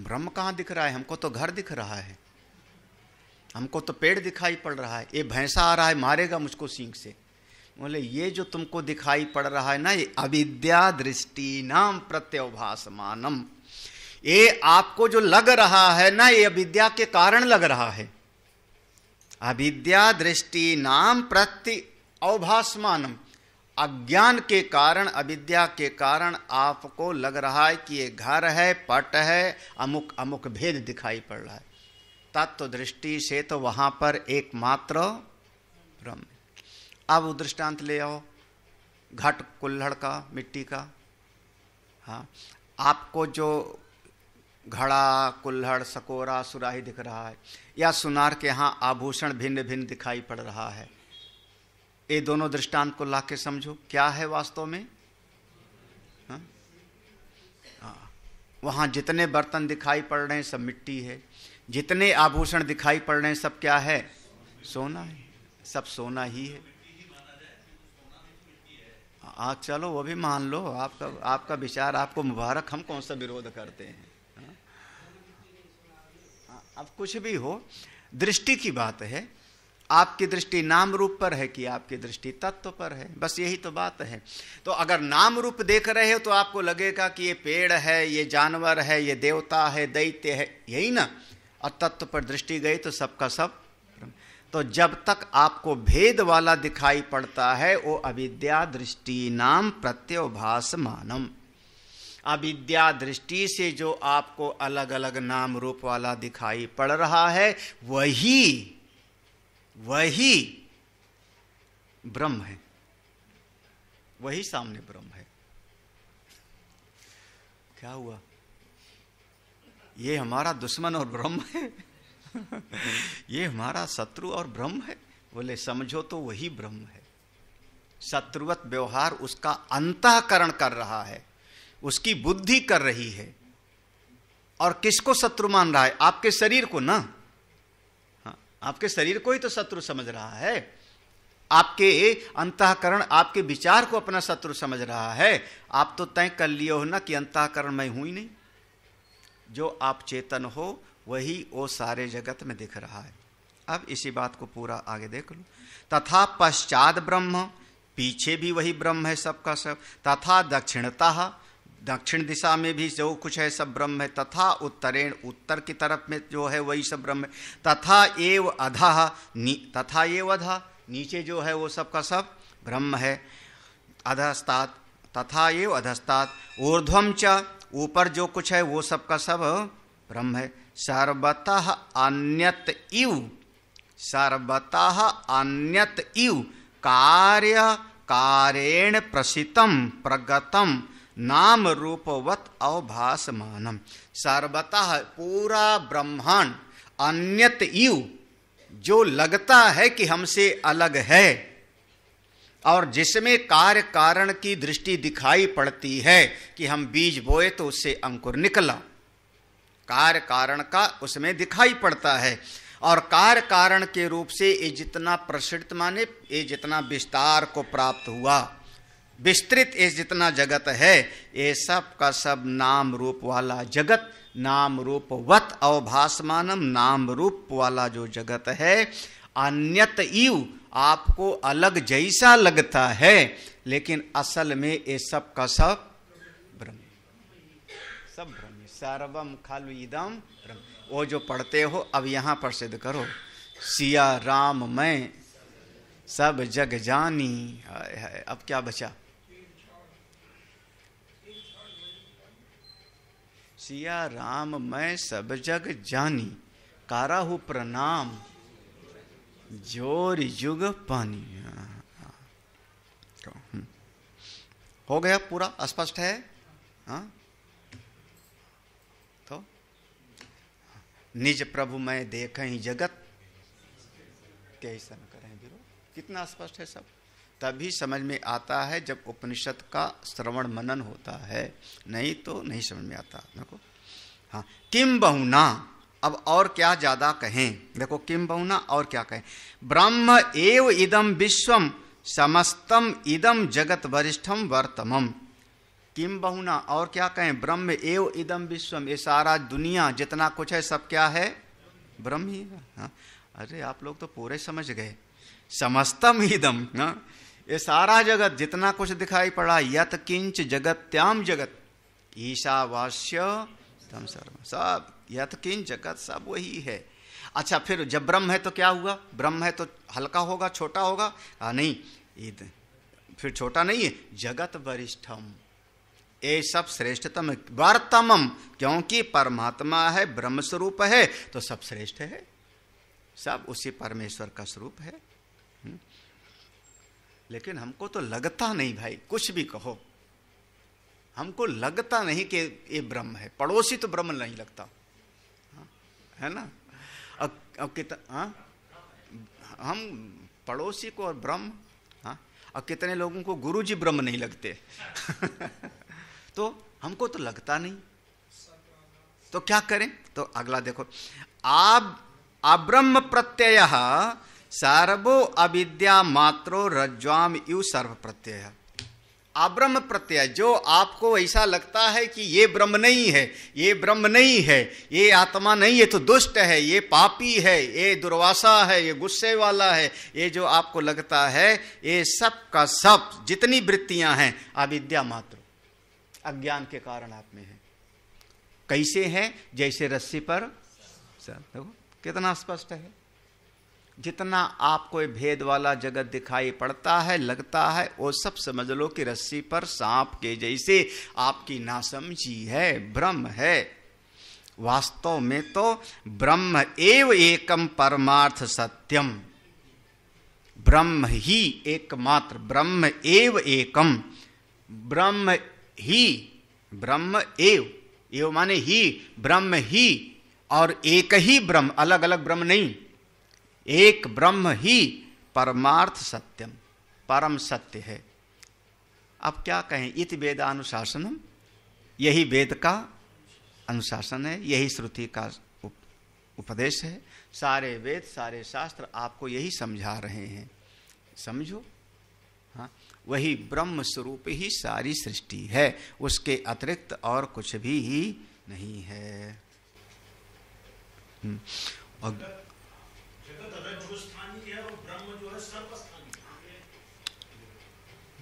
ब्रह्म कहाँ दिख रहा है हमको तो घर दिख रहा है हमको तो पेड़ दिखाई पड़ रहा है ये भैंसा आ रहा है मारेगा मुझको सिंह से बोले ये जो तुमको दिखाई पड़ रहा है ना ये अविद्या दृष्टि नाम प्रत्यवभाषमानम ये आपको जो लग रहा है ना ये अविद्या के कारण लग रहा है अविद्या दृष्टि नाम प्रति अवभासमानम अज्ञान के कारण अविद्या के कारण आपको लग रहा है कि ये घर है पट है अमुक अमुक भेद दिखाई पड़ रहा है तत्व दृष्टि से तो वहां पर एकमात्र ब्रह्म अब दृष्टांत ले आओ घट कुल्हड़ का मिट्टी का हाँ आपको जो घड़ा कुल्हड़ सकोरा सुराही दिख रहा है या सुनार के यहाँ आभूषण भिन्न भिन्न दिखाई पड़ रहा है ये दोनों दृष्टांत को ला के समझो क्या है वास्तव में हाँ? हाँ। वहाँ जितने बर्तन दिखाई पड़ रहे हैं सब मिट्टी है जितने आभूषण दिखाई पड़ रहे हैं सब क्या है सोना है सब सोना ही है आ हाँ, चलो वो भी मान लो आपका आपका विचार आपको मुबारक हम कौन सा विरोध करते हैं अब कुछ भी हो दृष्टि की बात है आपकी दृष्टि नाम रूप पर है कि आपकी दृष्टि तत्व पर है बस यही तो बात है तो अगर नाम रूप देख रहे हो तो आपको लगेगा कि ये पेड़ है ये जानवर है ये देवता है दैत्य है यही ना और तत्व पर दृष्टि गई तो सबका सब तो जब तक आपको भेद वाला दिखाई पड़ता है वो अविद्या दृष्टि नाम प्रत्योभाष मानम अविद्या दृष्टि से जो आपको अलग अलग नाम रूप वाला दिखाई पड़ रहा है वही वही ब्रह्म है वही सामने ब्रह्म है क्या हुआ ये हमारा दुश्मन और ब्रह्म है ये हमारा शत्रु और ब्रह्म है बोले समझो तो वही ब्रह्म है शत्रुवत व्यवहार उसका अंतकरण कर रहा है उसकी बुद्धि कर रही है और किसको शत्रु मान रहा है आपके शरीर को ना हाँ, आपके शरीर को ही तो शत्रु समझ रहा है आपके अंतकरण आपके विचार को अपना शत्रु समझ रहा है आप तो तय कर लिए हो ना कि अंतकरण मैं हूं ही नहीं जो आप चेतन हो वही वो सारे जगत में दिख रहा है अब इसी बात को पूरा आगे देख लो तथा पश्चात ब्रह्म पीछे भी वही ब्रह्म है सबका सब तथा दक्षिणता दक्षिण दिशा में भी जो कुछ है सब ब्रह्म है तथा उत्तरेण उत्तर की तरफ में जो है वही सब ब्रह्म है तथा एव अधा तथा एव अधा नीचे जो है वो सब का सब ब्रह्म है अधस्तात तथा एव अधस्तात ऊर्ध्वम च ऊपर जो कुछ है वो सब का सब ब्रह्म है सर्वतः अन्यत इव सर्वतः अन्यत इव कार्य कारेण प्रसितम प्रगतम नाम रूपवत मानम सर्वतः पूरा ब्रह्मांड अन्यत इव जो लगता है कि हमसे अलग है और जिसमें कार्य कारण की दृष्टि दिखाई पड़ती है कि हम बीज बोए तो उससे अंकुर निकला कार्य कारण का उसमें दिखाई पड़ता है और कार्य कारण के रूप से ये जितना प्रसिद्ध माने ये जितना विस्तार को प्राप्त हुआ विस्तृत ये जितना जगत है ये सब का सब नाम रूप वाला जगत नाम रूप वत अवभासमानम नाम रूप वाला जो जगत है अन्यत इव आपको अलग जैसा लगता है लेकिन असल में ये सब का सब ब्रह्म सब ब्रह्म सर्वम खल इदम ब्रह्म वो जो पढ़ते हो अब यहाँ पर सिद्ध करो सिया राम मैं सब जग जानी अब क्या बचा सिया राम मैं सब जग जानी काराहु प्रणाम जोर युग पानी तो, हम्म। हो गया पूरा स्पष्ट है हा? तो निज प्रभु मैं देख जगत कैसा करें कितना स्पष्ट है सब तभी समझ में आता है जब उपनिषद का श्रवण मनन होता है नहीं तो नहीं समझ में आता देखो हाँ किम बहुना अब और क्या ज्यादा कहें देखो किम बहुना और क्या कहें ब्रह्म एव इदम विश्वम समस्तम इदम जगत वरिष्ठम वर्तमम किम बहुना और क्या कहें ब्रह्म एव इदम विश्वम ये सारा दुनिया जितना कुछ है सब क्या है ब्रह्म ही है हाँ। अरे आप लोग तो पूरे समझ गए समस्तम इदम हाँ। ये सारा जगत जितना कुछ दिखाई पड़ा यत किंच जगत त्याम जगत ईशावास्य तम सर्व सब यत किंच जगत सब वही है अच्छा फिर जब ब्रह्म है तो क्या हुआ ब्रह्म है तो हल्का होगा छोटा होगा आ, नहीं ईद तो फिर छोटा नहीं है जगत वरिष्ठम ये सब श्रेष्ठतम वर्तमम क्योंकि परमात्मा है ब्रह्म स्वरूप है तो सब श्रेष्ठ है सब उसी परमेश्वर का स्वरूप है लेकिन हमको तो लगता नहीं भाई कुछ भी कहो हमको लगता नहीं कि ये ब्रह्म है पड़ोसी तो ब्रह्म नहीं लगता हाँ, है ना अब कितना हाँ? हम पड़ोसी को और ब्रह्म और हाँ? अब कितने लोगों को गुरु जी ब्रह्म नहीं लगते तो हमको तो लगता नहीं तो क्या करें तो अगला देखो आप अब्रह्म प्रत्यय सर्वो अविद्या मात्रो रज्वाम यु सर्व प्रत्यय अब्रह्म प्रत्यय जो आपको ऐसा लगता है कि ये ब्रह्म नहीं है ये ब्रह्म नहीं है ये आत्मा नहीं है तो दुष्ट है ये पापी है ये दुर्वासा है ये गुस्से वाला है ये जो आपको लगता है ये सब का सब जितनी वृत्तियां हैं अविद्या मात्र अज्ञान के कारण आप में है कैसे हैं जैसे रस्सी पर सर देखो कितना स्पष्ट है जितना आपको भेद वाला जगत दिखाई पड़ता है लगता है वो सब समझ लो कि रस्सी पर सांप के जैसे आपकी नासमझी है ब्रह्म है वास्तव में तो ब्रह्म एव एकम परमार्थ सत्यम ब्रह्म ही एकमात्र ब्रह्म एव एकम ब्रह्म ही ब्रह्म एव एव माने ही ब्रह्म ही और एक ही ब्रह्म अलग अलग ब्रह्म नहीं एक ब्रह्म ही परमार्थ सत्यम परम सत्य है अब क्या कहें इत वेदानुशासनम यही वेद का अनुशासन है यही श्रुति का उपदेश है सारे वेद सारे शास्त्र आपको यही समझा रहे हैं समझो हाँ वही ब्रह्म स्वरूप ही सारी सृष्टि है उसके अतिरिक्त और कुछ भी ही नहीं है हम्म, और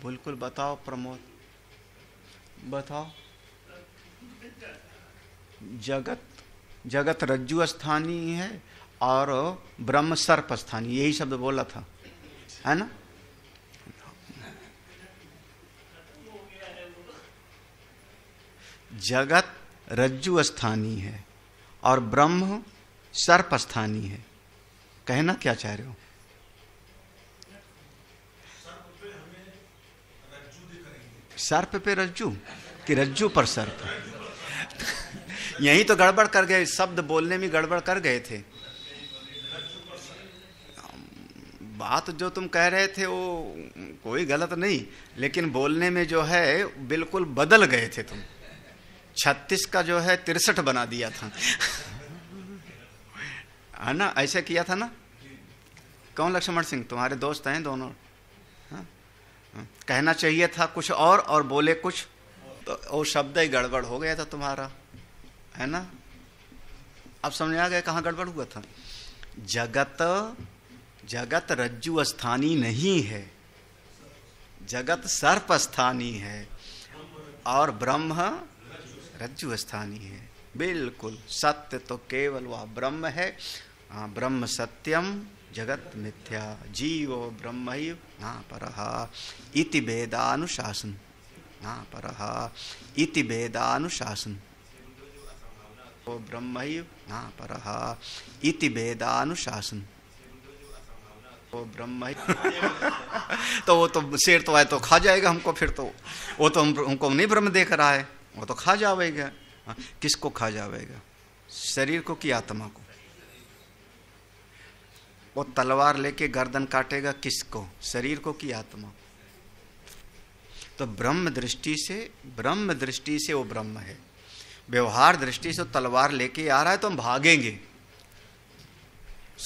बिल्कुल बताओ प्रमोद बताओ जगत जगत रज्जु स्थानीय है और ब्रह्म सर्प स्थानीय यही शब्द बोला था है ना जगत रज्जु स्थानीय है और ब्रह्म सर्प स्थानीय है कहना क्या चाह रहे हो सर्प पे रज्जू कि रज्जू पर सर्प यही तो गड़बड़ कर गए शब्द बोलने में गड़बड़ कर गए थे बात जो तुम कह रहे थे वो कोई गलत नहीं लेकिन बोलने में जो है बिल्कुल बदल गए थे तुम छत्तीस का जो है तिरसठ बना दिया था है हाँ ना ऐसा किया था ना कौन लक्ष्मण सिंह तुम्हारे दोस्त हैं दोनों हा? हाँ। कहना चाहिए था कुछ और और बोले कुछ तो वो शब्द ही गड़बड़ हो गया था तुम्हारा है ना अब समझ आ गया कहाँ गड़बड़ हुआ था जगत जगत रज्जु स्थानी नहीं है जगत सर्प स्थानी है और ब्रह्म रज्जु स्थानी है बिल्कुल सत्य तो केवल वह ब्रह्म है हाँ ब्रह्म सत्यम जगत मिथ्या जीव ब्रह्म ही ना पर इति वेदानुशासन ना पर इति वेदानुशासन ओ ब्रह्म ही ना पर इति वेदानुशासन ब्रह्म तो वो तो शेर तो आए तो खा जाएगा हमको फिर तो वो तो हमको नहीं ब्रह्म देख रहा है वो तो खा जाएगा हाँ, किसको खा जाएगा शरीर को कि आत्मा को वो तलवार लेके गर्दन काटेगा किसको शरीर को कि आत्मा तो ब्रह्म दृष्टि से ब्रह्म दृष्टि से वो ब्रह्म है व्यवहार दृष्टि से तलवार लेके आ रहा है तो हम भागेंगे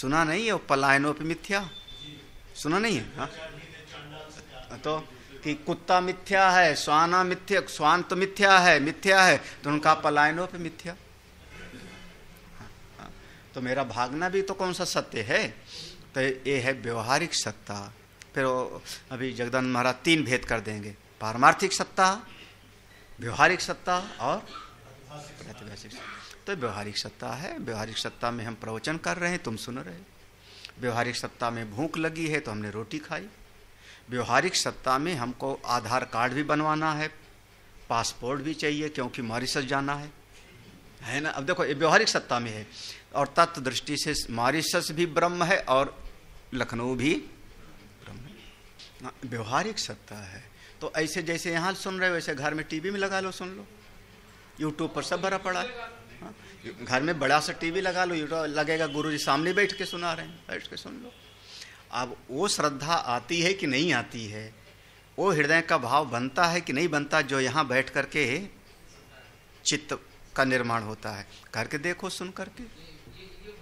सुना नहीं है पलायनोप मिथ्या सुना नहीं है हा? तो कि कुत्ता मिथ्या है स्वाना मिथ्या स्वान तो मिथ्या है मिथ्या है तो उनका पलायनोप मिथ्या तो मेरा भागना भी तो कौन सा सत्य है तो ये है व्यवहारिक सत्ता फिर अभी जगदान महाराज तीन भेद कर देंगे पारमार्थिक सत्ता व्यवहारिक सत्ता और प्रतिभाषिक सत्ता तो व्यवहारिक सत्ता है व्यवहारिक सत्ता में हम प्रवचन कर रहे हैं तुम सुन रहे व्यवहारिक सत्ता में भूख लगी है तो हमने रोटी खाई व्यवहारिक सत्ता में हमको आधार कार्ड भी बनवाना है पासपोर्ट भी चाहिए क्योंकि मॉरिसस जाना है है ना अब देखो ये व्यवहारिक सत्ता में है और तत्व दृष्टि से मॉरिशस भी ब्रह्म है और लखनऊ भी ब्रह्म है हाँ, व्यवहारिक सत्ता है तो ऐसे जैसे यहाँ सुन रहे हो वैसे घर में टीवी में लगा लो सुन लो यूट्यूब पर सब भरा पड़ा है हाँ, घर में बड़ा सा टीवी लगा लो यूट्यूब लगेगा गुरु जी सामने बैठ के सुना रहे हैं बैठ के सुन लो अब वो श्रद्धा आती है कि नहीं आती है वो हृदय का भाव बनता है कि नहीं बनता जो यहाँ बैठ करके चित्त का निर्माण होता है करके देखो सुन करके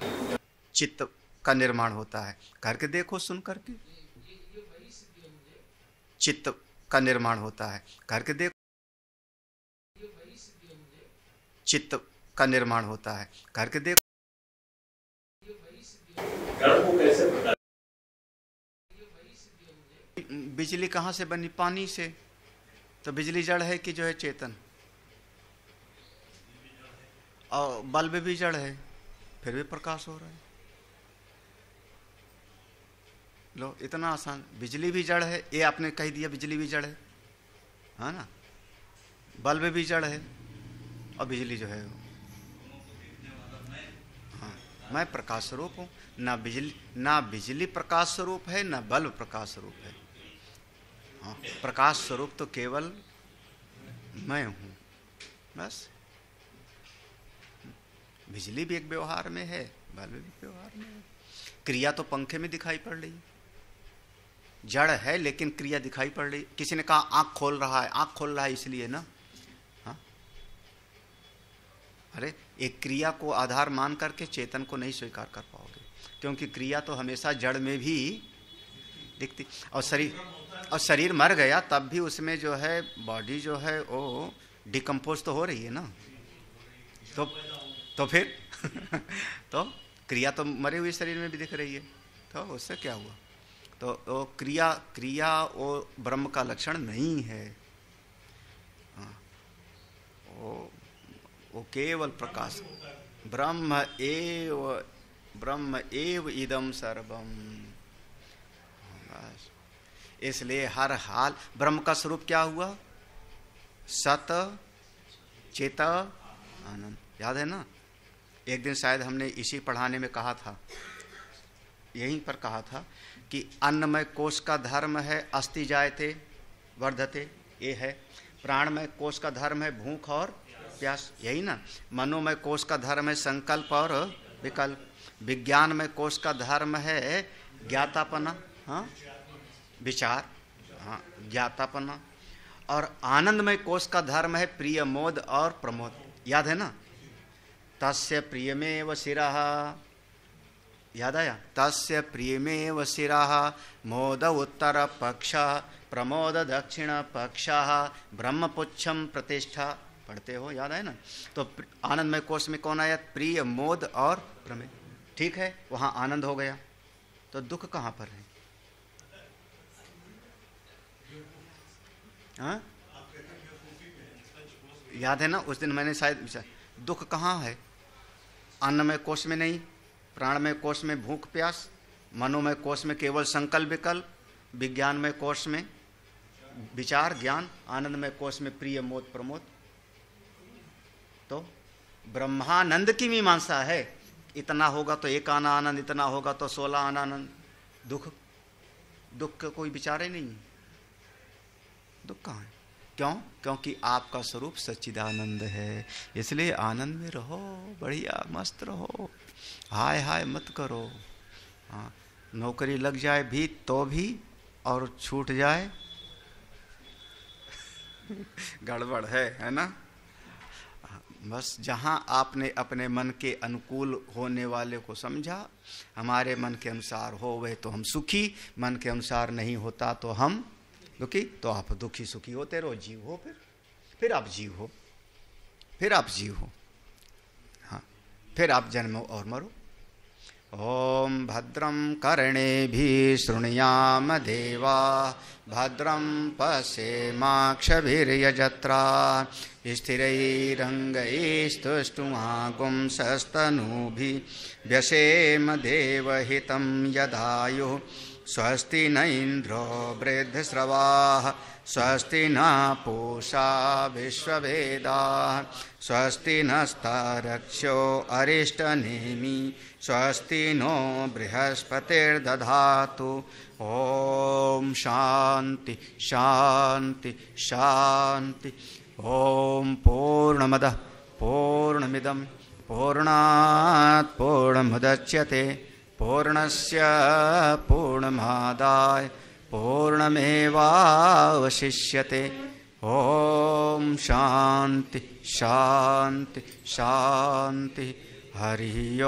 चित्त का निर्माण होता है करके देखो सुन करके चित्त का निर्माण होता है करके देखो चित्त का निर्माण होता है करके देखो बिजली कहाँ से बनी पानी से तो बिजली जड़ है कि जो है चेतन और बल्ब भी जड़ है फिर भी प्रकाश हो रहा है लो इतना आसान बिजली भी जड़ है ये आपने कह दिया बिजली भी जड़ है है हाँ ना बल्ब भी जड़ है और बिजली जो है हाँ मैं प्रकाश स्वरूप हूँ ना बिजली ना बिजली प्रकाश स्वरूप है ना बल्ब प्रकाश स्वरूप है हाँ प्रकाश स्वरूप तो केवल मैं हूँ बस बिजली भी एक व्यवहार में है बल्ब भी व्यवहार में है क्रिया तो पंखे में दिखाई पड़ रही जड़ है लेकिन क्रिया दिखाई पड़ रही किसी ने कहा आंख खोल रहा है आंख खोल रहा है इसलिए ना हा? अरे एक क्रिया को आधार मान करके चेतन को नहीं स्वीकार कर पाओगे क्योंकि क्रिया तो हमेशा जड़ में भी दिखती और शरीर और शरीर मर गया तब भी उसमें जो है बॉडी जो है वो डिकम्पोज तो हो रही है ना तो तो फिर तो क्रिया तो मरे हुए शरीर में भी दिख रही है तो उससे क्या हुआ तो, वो तो क्रिया क्रिया वो ब्रह्म का लक्षण नहीं है वो हाँ। वो केवल प्रकाश ब्रह्म एव ब्रह्म एव इदम सर्वम इसलिए हर हाल ब्रह्म का स्वरूप क्या हुआ सत चेता आनंद याद है ना एक दिन शायद हमने इसी पढ़ाने में कहा था यहीं पर कहा था कि अन्नमय कोष का धर्म है अस्थि जायते वर्धते ये है प्राणमय कोष का धर्म है भूख और प्यास यही ना मनोमय कोष का धर्म है संकल्प और विकल्प विज्ञानमय कोष का धर्म है ज्ञातापना हाँ विचार हाँ ज्ञातापना और आनंदमय कोष का धर्म है प्रिय मोद और प्रमोद याद है ना तस्य प्रियमेव शिरः याद आया तस्य प्रियमेव शिरः मोद उत्तर पक्ष प्रमोद दक्षिण पक्ष ब्रह्मपुच्छम प्रतिष्ठा पढ़ते हो याद आया ना तो आनंदमय कोष में कौन आया प्रिय मोद और प्रमेय ठीक है वहाँ आनंद हो गया तो दुख कहाँ पर है हाँ? याद है ना उस दिन मैंने शायद दुख कहाँ है अन्नमय कोष में नहीं प्राणमय कोष में भूख प्यास मनोमय कोष में केवल संकल्प विकल्प विज्ञानमय कोष में विचार ज्ञान आनंदमय कोष में प्रिय मोद प्रमोद तो ब्रह्मानंद की मीमांसा है इतना होगा तो एक आना आनंद इतना होगा तो सोलह आना आनंद दुख दुख का कोई विचार ही नहीं है दुख कहाँ है क्यों क्योंकि आपका स्वरूप सच्चिदानंद है इसलिए आनंद में रहो बढ़िया मस्त रहो हाय हाय मत करो हाँ नौकरी लग जाए भी तो भी और छूट जाए गड़बड़ है है ना बस जहाँ आपने अपने मन के अनुकूल होने वाले को समझा हमारे मन के अनुसार हो वह तो हम सुखी मन के अनुसार नहीं होता तो हम दुखी तो आप दुखी सुखी होते रहो जीव हो फिर फिर आप जीव हो फिर आप जीव हो हाँ फिर आप जन्मो और मरो ओम भद्रम भद्रं भी श्रृणियाम देवा भद्रम भद्रं पश्येमाक्षभिर्यजत्रा भी व्यसेम देवहितं यदा स्वस्ति न इन्द्रो वृद्धस्रवाः स्वस्ति न पूषा विश्ववेदाः स्वस्ति नस्तारक्ष्यो अरिष्टनेमि स्वस्ति नो बृहस्पतिर्दधातु ॐ शान्ति शान्ति शान्ति ॐ पूर्णमदः पूर्णमिदं पूर्णात् पूर्णमुदच्यते पूर्णस्य पूर्णमादाय पूर्णमेवावशिष्यते ॐ शांति शांति हरि हरिः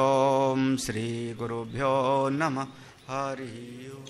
ॐ श्रीगुरुभ्यो नमः हरिः